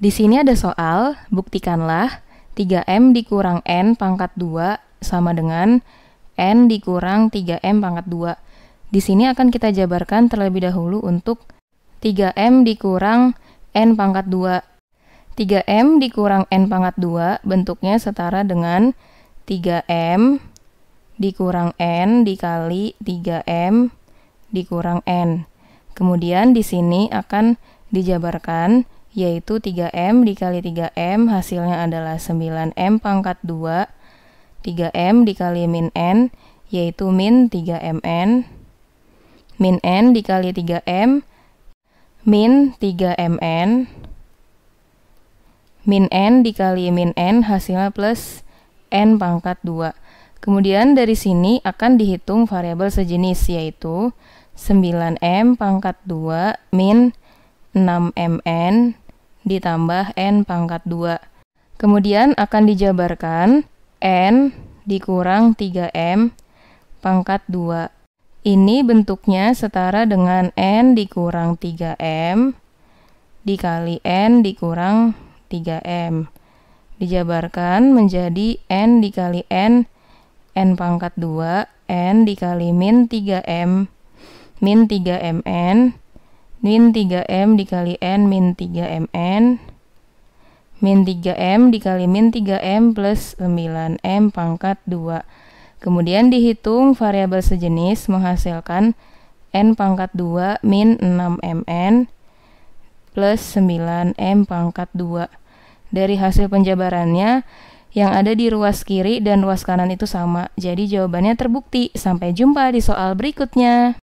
Di sini ada soal, buktikanlah 3M dikurang N pangkat 2 sama dengan N dikurang 3M pangkat 2. Di sini akan kita jabarkan terlebih dahulu untuk 3M dikurang N pangkat 2. 3M dikurang N pangkat 2 bentuknya setara dengan 3M dikurang N dikali 3M dikurang N. Kemudian di sini akan dijabarkan yaitu 3M dikali 3M hasilnya adalah 9M pangkat 2 3M dikali min N yaitu min 3MN min N dikali 3M min 3MN min N dikali min N hasilnya plus N pangkat 2 kemudian dari sini akan dihitung variabel sejenis yaitu 9M pangkat 2 min 6 mn ditambah n pangkat 2. Kemudian akan dijabarkan n dikurang 3m pangkat 2. Ini bentuknya setara dengan n dikurang 3m dikali n dikurang 3m. Dijabarkan menjadi n dikali n n pangkat 2 n dikali min 3m min 3mn Min 3M dikali N min 3MN Min 3M dikali min 3M plus 9M pangkat 2 Kemudian dihitung variabel sejenis menghasilkan N pangkat 2 min 6MN plus 9M pangkat 2 Dari hasil penjabarannya yang ada di ruas kiri dan ruas kanan itu sama Jadi jawabannya terbukti Sampai jumpa di soal berikutnya